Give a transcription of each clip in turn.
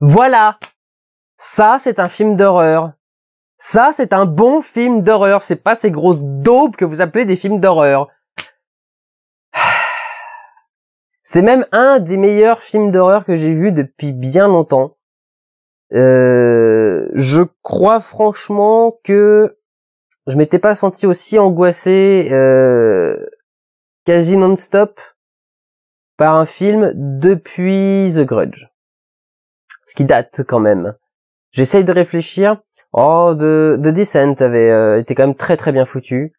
Voilà. Ça, c'est un film d'horreur. Ça, c'est un bon film d'horreur. C'est pas ces grosses daubes que vous appelez des films d'horreur. C'est même un des meilleurs films d'horreur que j'ai vu depuis bien longtemps. Euh, je crois franchement que je m'étais pas senti aussi angoissé euh, quasi non-stop par un film depuis The Grudge ce qui date quand même. J'essaye de réfléchir. Oh, The Descent avait euh, été quand même très très bien foutu.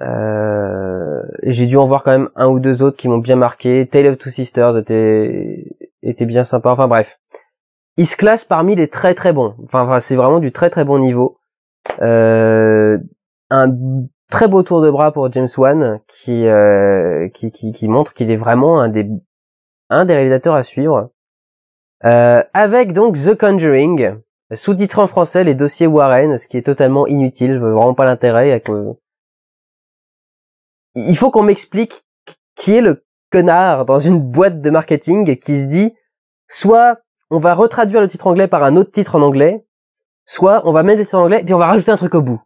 Euh, j'ai dû en voir quand même un ou deux autres qui m'ont bien marqué. Tale of Two Sisters était était bien sympa. Enfin bref, il se classe parmi les très très bons. Enfin, c'est vraiment du très très bon niveau. Euh, un très beau tour de bras pour James Wan qui euh, qui, qui, qui, montre qu'il est vraiment un des un des réalisateurs à suivre. Euh, avec donc The Conjuring, sous titre en français les dossiers Warren, ce qui est totalement inutile, je veux vraiment pas l'intérêt. Il faut qu'on m'explique qui est le connard dans une boîte de marketing qui se dit soit on va retraduire le titre anglais par un autre titre en anglais, soit on va mettre le titre en anglais puis on va rajouter un truc au bout.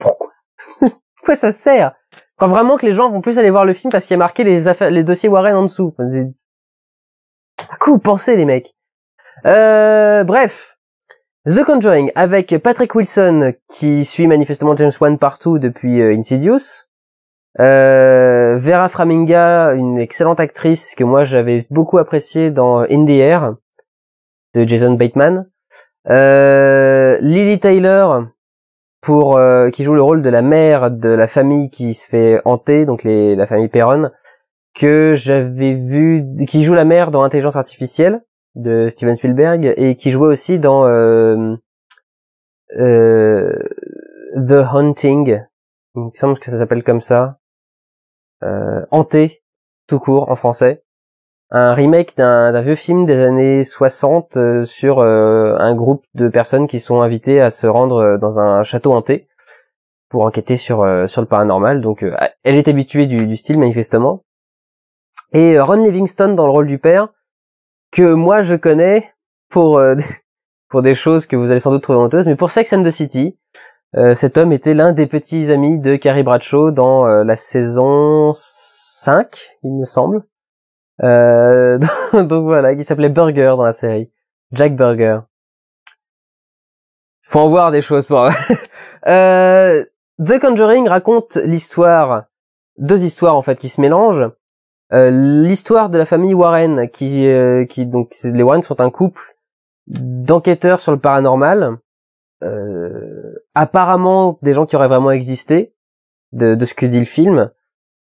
Pourquoi Pourquoi ça sert Quand vraiment que les gens vont plus aller voir le film parce qu'il y a marqué les dossiers Warren en dessous. À pensez, les mecs euh, Bref, The Conjuring avec Patrick Wilson qui suit manifestement James Wan partout depuis euh, Insidious. Euh, Vera Framinga, une excellente actrice que moi j'avais beaucoup appréciée dans In the Air de Jason Bateman. Lily Taylor pour qui joue le rôle de la mère de la famille qui se fait hanter, donc les, la famille Perron que j'avais vu, qui joue la mère dans Intelligence artificielle de Steven Spielberg et qui jouait aussi dans euh, euh, The Hunting. Il me semble que ça s'appelle comme ça. Euh, hanté, tout court en français. Un remake d'un vieux film des années 60 sur un groupe de personnes qui sont invitées à se rendre dans un château hanté pour enquêter sur sur le paranormal. Donc elle est habituée du style manifestement et euh, Ron Livingston dans le rôle du père que moi je connais pour euh, pour des choses que vous allez sans doute trouver honteuses, mais pour Sex and the City, euh, cet homme était l'un des petits amis de Carrie Bradshaw dans la saison 5, il me semble. donc voilà, qui s'appelait Burger dans la série, Jack Burger. Faut en voir des choses pour. The Conjuring raconte l'histoire, deux histoires en fait qui se mélangent euh, l'histoire de la famille Warren, qui, euh, qui donc les Warren sont un couple d'enquêteurs sur le paranormal, euh, apparemment des gens qui auraient vraiment existé, de, de ce que dit le film,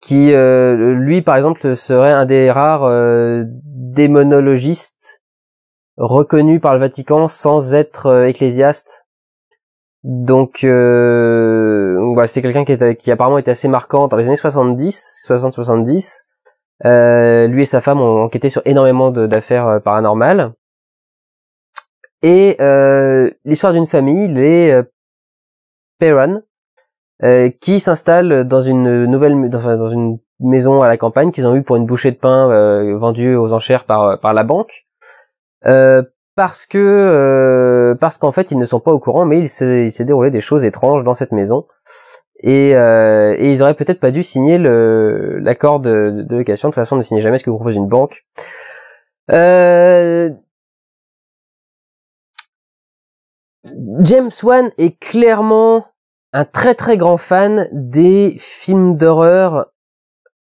qui euh, lui par exemple serait un des rares démonologistes reconnus par le Vatican sans être ecclésiaste. Donc, voilà, c'était quelqu'un qui, qui apparemment était assez marquant dans les années 70, 60-70, euh, lui et sa femme ont enquêté sur énormément d'affaires euh, paranormales. Et euh, l'histoire d'une famille, les Perron, qui s'installent dans une nouvelle, dans, une maison à la campagne qu'ils ont eu pour une bouchée de pain vendue aux enchères par par la banque. parce que parce qu'en fait ils ne sont pas au courant mais il s'est déroulé des choses étranges dans cette maison et, euh, et, ils auraient peut-être pas dû signer l'accord de, de, location. De toute façon, ne signez jamais ce que propose une banque. Euh, James Wan est clairement un très très grand fan des films d'horreur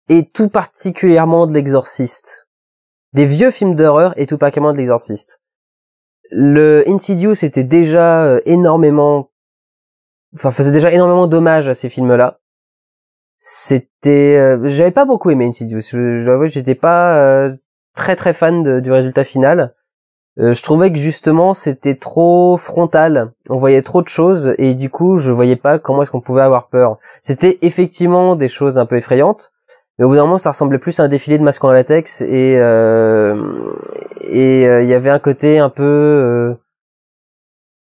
et tout particulièrement de l'exorciste. Des vieux films d'horreur et tout particulièrement de l'exorciste. Le Insidious était déjà euh, énormément enfin faisait déjà énormément d'hommages à ces films-là. C'était, euh, j'avais pas beaucoup aimé Insidious. J'avoue, j'étais pas euh, très très fan du résultat final. Euh, je trouvais que justement c'était trop frontal, on voyait trop de choses et du coup je voyais pas comment est-ce qu'on pouvait avoir peur. C'était effectivement des choses un peu effrayantes, mais au bout d'un moment ça ressemblait plus à un défilé de masques en latex et et il y avait un côté un peu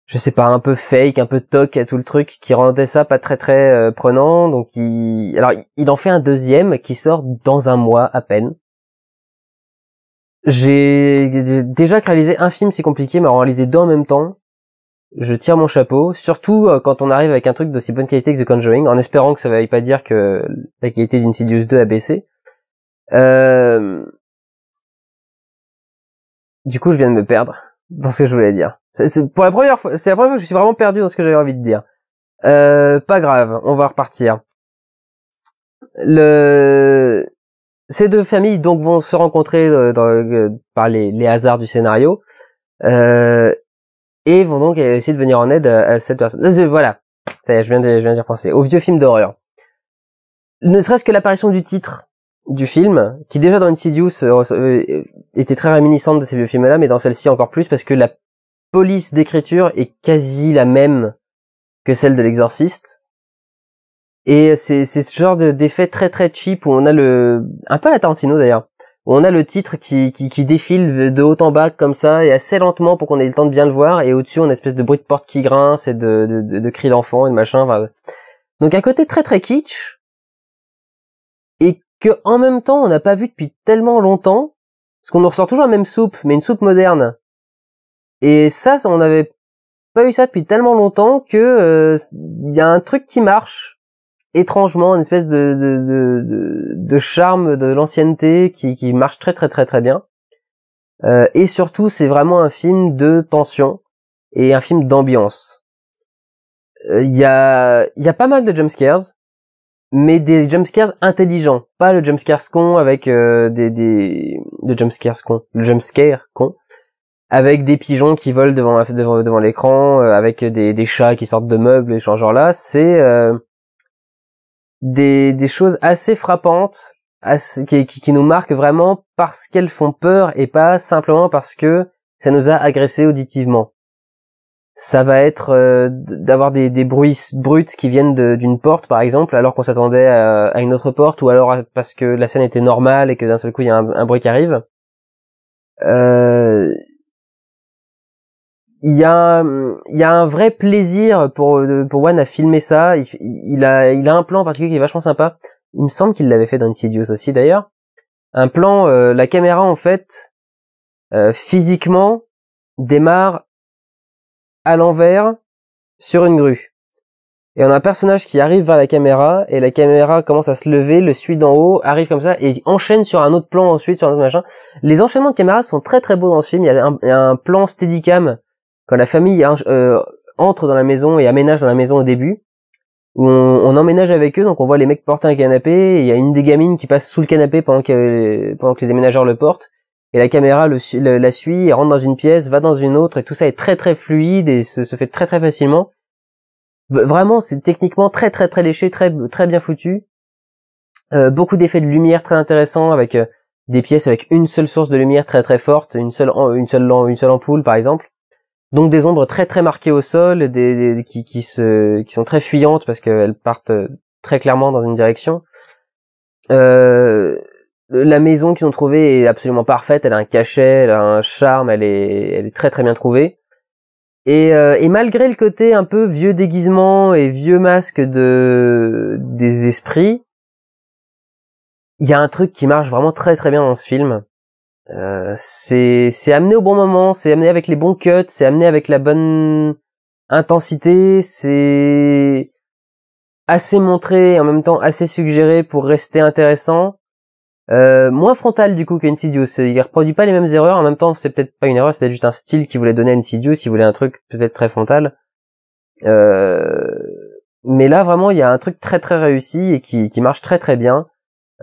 je sais pas, un peu fake, un peu toc à tout le truc, qui rendait ça pas très très euh, prenant. Donc il, alors il en fait un deuxième qui sort dans un mois à peine. J'ai déjà réalisé un film si compliqué, mais en réaliser deux en même temps, je tire mon chapeau. Surtout euh, quand on arrive avec un truc d'aussi bonne qualité que The Conjuring, en espérant que ça veuille pas dire que la qualité d'Insidious 2 a baissé. Euh, du coup, je viens de me perdre dans ce que je voulais dire. C'est pour la première fois, c'est la première fois que je suis vraiment perdu dans ce que j'avais envie de dire. Euh, pas grave, on va repartir. Le... Ces deux familles donc vont se rencontrer euh, dans, euh, par les, hasards du scénario et vont donc essayer de venir en aide à, cette personne. Voilà, je viens de, je viens d'y repenser. Au vieux film d'horreur. Ne serait-ce que l'apparition du titre du film, qui déjà dans Insidious était très réminiscente de ces vieux films-là, mais dans celle-ci encore plus parce que la police d'écriture est quasi la même que celle de l'exorciste. Et c'est ce genre d'effet très très cheap où on a le... Un peu la Tarantino d'ailleurs. Où on a le titre qui, défile de haut en bas comme ça et assez lentement pour qu'on ait le temps de bien le voir. Et au-dessus on a une espèce de bruit de porte qui grince et de, de, cris d'enfants et de machin. Donc un côté très très kitsch. Et que en même temps on n'a pas vu depuis tellement longtemps. Parce qu'on nous ressort toujours la même soupe, mais une soupe moderne. Et ça, on n'avait pas eu ça depuis tellement longtemps que euh, il y a un truc qui marche étrangement, une espèce de, de, de, de charme de l'ancienneté qui, qui marche très très très très bien. Euh, et surtout, c'est vraiment un film de tension et un film d'ambiance. Euh, il y, a, y a pas mal de jumpscares, mais des jumpscares intelligents, pas le jumpscare con avec euh, des, des... Le jumpscare con, le jumpscare con, avec des pigeons qui volent devant l'écran, euh, avec des, chats qui sortent de meubles et ce genre là, c'est euh, des, des choses assez frappantes qui, nous marquent vraiment parce qu'elles font peur et pas simplement parce que ça nous a agressé auditivement. Ça va être euh, d'avoir des, bruits bruts qui viennent d'une porte par exemple alors qu'on s'attendait à, une autre porte ou alors parce que la scène était normale et que d'un seul coup il y a un, un bruit qui arrive. Euh, il y a hum, il y a un vrai plaisir pour euh, pour One à filmer ça. Il, a il a un plan en particulier qui est vachement sympa. Il me semble qu'il l'avait fait dans Insidious aussi d'ailleurs. Un plan, euh, la caméra en fait euh, physiquement démarre à l'envers sur une grue. Et on a un personnage qui arrive vers la caméra et la caméra commence à se lever, le suit d'en haut, arrive comme ça et enchaîne sur un autre plan ensuite sur un autre machin. Les enchaînements de caméra sont très très beaux dans ce film. Il y a un, il y a un plan steadicam quand la famille hein, euh, entre dans la maison et aménage dans la maison au début, où on, emménage avec eux, donc on voit les mecs porter un canapé, il y a une des gamines qui passe sous le canapé pendant que, pendant que les déménageurs le portent, et la caméra la suit, et rentre dans une pièce, va dans une autre, et tout ça est très très fluide et se, se fait très très facilement. Vraiment, c'est techniquement très très très léché, très très bien foutu. Euh, beaucoup d'effets de lumière très intéressants avec euh, des pièces avec une seule source de lumière très très forte, une seule une seule une seule ampoule par exemple. Donc des ombres très très marquées au sol, qui, qui, se, qui sont très fuyantes parce qu'elles partent euh, très clairement dans une direction. Euh, la maison qu'ils ont trouvée est absolument parfaite, elle a un cachet, elle a un charme, elle est, elle est très très bien trouvée. Et, euh, et malgré le côté un peu vieux déguisement et vieux masque de des esprits, il y a un truc qui marche vraiment très très bien dans ce film. Euh, c'est c'est amené au bon moment, c'est amené avec les bons cuts, c'est amené avec la bonne intensité, c'est assez montré en même temps assez suggéré pour rester intéressant. Euh, moins frontal du coup qu'Insidious, il reproduit pas les mêmes erreurs, en même temps c'est peut-être pas une erreur, c'est peut-être juste un style qu'il voulait donner à Insidious, il voulait un truc peut-être très frontal. Euh, mais là vraiment il y a un truc très très réussi et qui, qui marche très très bien.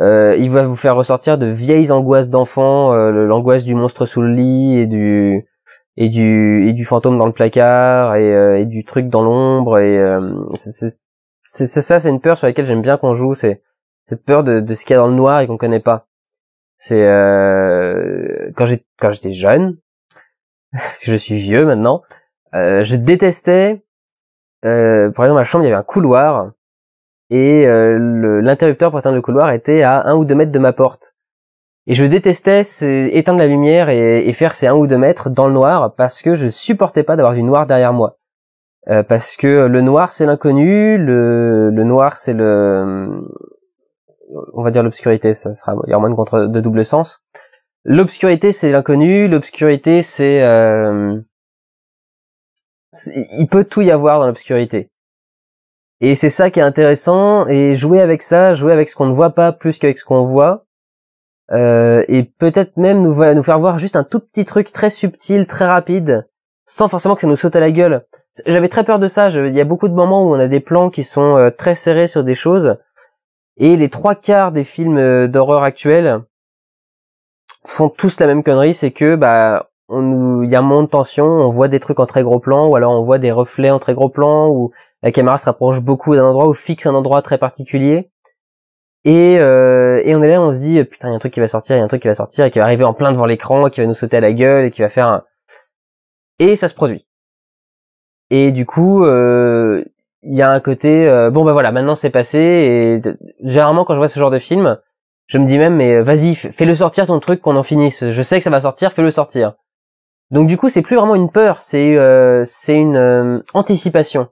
Euh, il va vous faire ressortir de vieilles angoisses d'enfant, euh, l'angoisse du monstre sous le lit et du et du et du fantôme dans le placard et, euh, du truc dans l'ombre et euh, c'est ça, c'est une peur sur laquelle j'aime bien qu'on joue, c'est cette peur de, de ce qu'il y a dans le noir et qu'on connaît pas. C'est quand j'ai quand j'étais jeune, parce que je suis vieux maintenant, je détestais par exemple ma chambre, il y avait un couloir et euh, l'interrupteur pour éteindre le couloir était à un ou deux mètres de ma porte. Et je détestais éteindre la lumière et, faire ces un ou deux mètres dans le noir parce que je supportais pas d'avoir du noir derrière moi. Euh, parce que le noir c'est l'inconnu, le, noir c'est le, on va dire l'obscurité, ça sera, il y moins de, contre, de double sens. L'obscurité c'est l'inconnu, l'obscurité c'est, euh, il peut tout y avoir dans l'obscurité. Et c'est ça qui est intéressant, et jouer avec ça, jouer avec ce qu'on ne voit pas plus qu'avec ce qu'on voit, euh, et peut-être même nous, faire voir juste un tout petit truc très subtil, très rapide, sans forcément que ça nous saute à la gueule. J'avais très peur de ça, il y a beaucoup de moments où on a des plans qui sont euh, très serrés sur des choses, et les trois quarts des films euh, d'horreur actuels font tous la même connerie, c'est que bah il y a moins de tension, on voit des trucs en très gros plan ou alors on voit des reflets en très gros plan ou la caméra se rapproche beaucoup d'un endroit ou fixe un endroit très particulier. Et, euh, et on est là, on se dit putain, il y a un truc qui va sortir, il y a un truc qui va sortir et qui va arriver en plein devant l'écran, qui va nous sauter à la gueule et qui va faire un... et ça se produit. Et du coup, euh, il y a un côté euh, bon bah voilà, maintenant c'est passé et généralement quand je vois ce genre de film, je me dis même mais vas-y, fais-le sortir ton truc qu'on en finisse. Je sais que ça va sortir, fais-le sortir. Donc du coup, c'est plus vraiment une peur, c'est euh, c'est une euh, anticipation,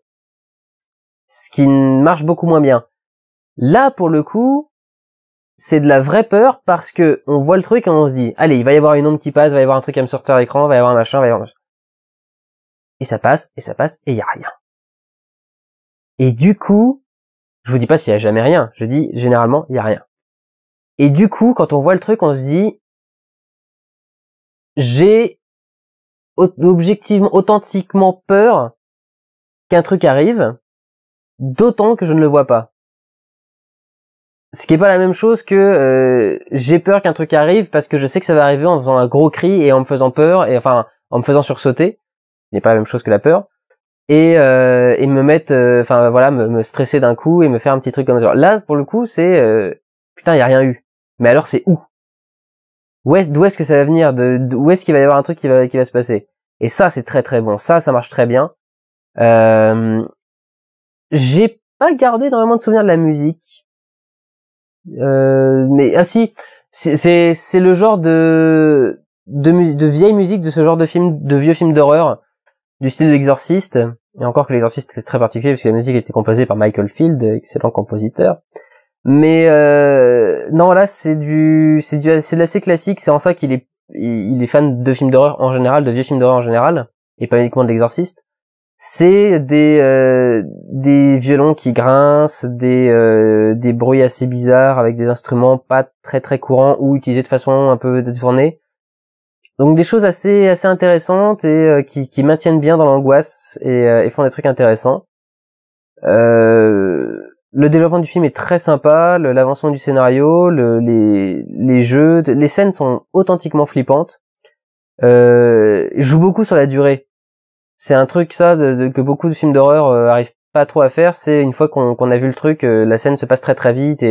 ce qui marche beaucoup moins bien. Là, pour le coup, c'est de la vraie peur parce que on voit le truc et on se dit, allez, il va y avoir une ombre qui passe, il va y avoir un truc à me sortir à l'écran, il va y avoir un machin, il va y avoir un machin. Et ça passe, et ça passe, et il y a rien. Et du coup, je vous dis pas s'il y a jamais rien, je dis généralement il y a rien. Et du coup, quand on voit le truc, on se dit, j'ai objectivement, authentiquement peur qu'un truc arrive, d'autant que je ne le vois pas. Ce qui est pas la même chose que euh, j'ai peur qu'un truc arrive parce que je sais que ça va arriver en faisant un gros cri et en me faisant peur et enfin en me faisant sursauter. Ce n'est pas la même chose que la peur. Et, euh, et me mettre, euh, enfin voilà, me, stresser d'un coup et me faire un petit truc comme ça. Là, pour le coup, c'est putain, il y a rien eu. Mais alors, c'est où D'où est-ce que ça va venir de, Où est-ce qu'il va y avoir un truc qui va, qui va se passer Et ça, c'est très très bon. Ça, ça marche très bien. Euh, j'ai pas gardé énormément de souvenir de la musique. Euh, mais ainsi, ah, c'est c'est c'est le genre de, de de vieille musique de ce genre de film, de vieux films d'horreur, du style de l'exorciste. Et encore que l'exorciste était très particulier parce que la musique était composée par Michael Field, excellent compositeur. Mais euh, non, là c'est du c'est du c'est de l'assez classique. C'est en ça qu'il est il est fan de films d'horreur en général, de vieux films d'horreur en général, et pas uniquement de l'Exorciste. C'est des euh, des violons qui grincent, des euh, des bruits assez bizarres avec des instruments pas très très courants ou utilisés de façon un peu détournée. Donc des choses assez assez intéressantes et euh, qui, qui maintiennent bien dans l'angoisse et, euh, et, font des trucs intéressants. Euh, le développement du film est très sympa, l'avancement du scénario, les, jeux, les scènes sont authentiquement flippantes. Euh, joue beaucoup sur la durée. C'est un truc ça que beaucoup de films d'horreur euh, arrivent pas trop à faire. C'est une fois qu'on a vu le truc, euh, la scène se passe très très vite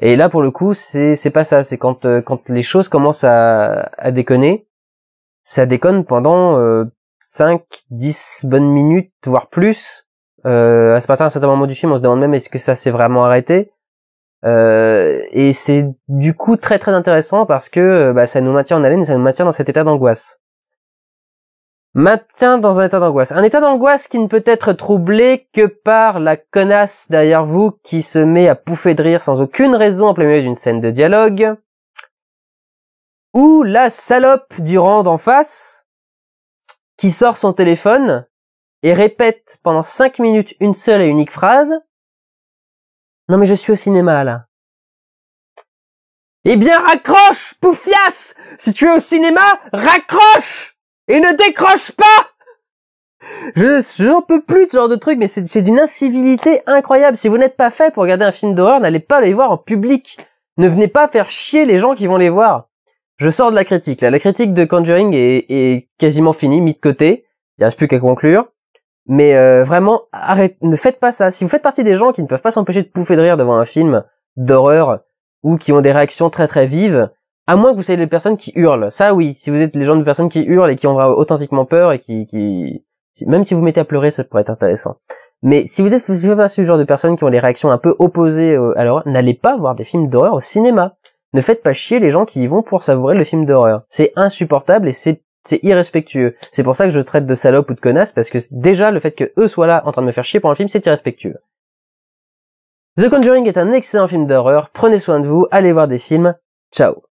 et là pour le coup c'est pas ça. C'est quand les choses commencent à, à déconner, ça déconne pendant 5, 10 bonnes minutes voire plus euh, à ce d'un à un certain moment du film, on se demande même est-ce que ça s'est vraiment arrêté. Euh, et c'est du coup très très intéressant parce que euh, bah, ça nous maintient en haleine et ça nous maintient dans cet état d'angoisse. Maintient dans un état d'angoisse. Un état d'angoisse qui ne peut être troublé que par la connasse derrière vous qui se met à pouffer de rire sans aucune raison en plein milieu d'une scène de dialogue. Ou la salope du rang d'en face qui sort son téléphone et répète pendant 5 minutes une seule et unique phrase, non mais je suis au cinéma là. Eh bien raccroche, poufias Si tu es au cinéma, raccroche Et ne décroche pas je, n'en peux plus de ce genre de truc, mais c'est d'une incivilité incroyable. Si vous n'êtes pas fait pour regarder un film d'horreur, n'allez pas les voir en public. Ne venez pas faire chier les gens qui vont les voir. Je sors de la critique, là. La critique de Conjuring est, est quasiment finie, mise de côté. Il reste plus qu'à conclure. Mais euh, vraiment, arrête, ne faites pas ça. Si vous faites partie des gens qui ne peuvent pas s'empêcher de pouffer de rire devant un film d'horreur ou qui ont des réactions très très vives, à moins que vous soyez les personnes qui hurlent. Ça oui, si vous êtes les gens de personnes qui hurlent et qui ont authentiquement peur et qui, Même si vous mettez à pleurer, ça pourrait être intéressant. Mais si vous êtes, si genre de personnes qui ont des réactions un peu opposées, alors n'allez pas voir des films d'horreur au cinéma. Ne faites pas chier les gens qui y vont pour savourer le film d'horreur. C'est insupportable et c'est c'est irrespectueux. C'est pour ça que je traite de salope ou de connasse, parce que déjà, le fait que eux soient là en train de me faire chier pour un film, c'est irrespectueux. The Conjuring est un excellent film d'horreur. Prenez soin de vous, allez voir des films. Ciao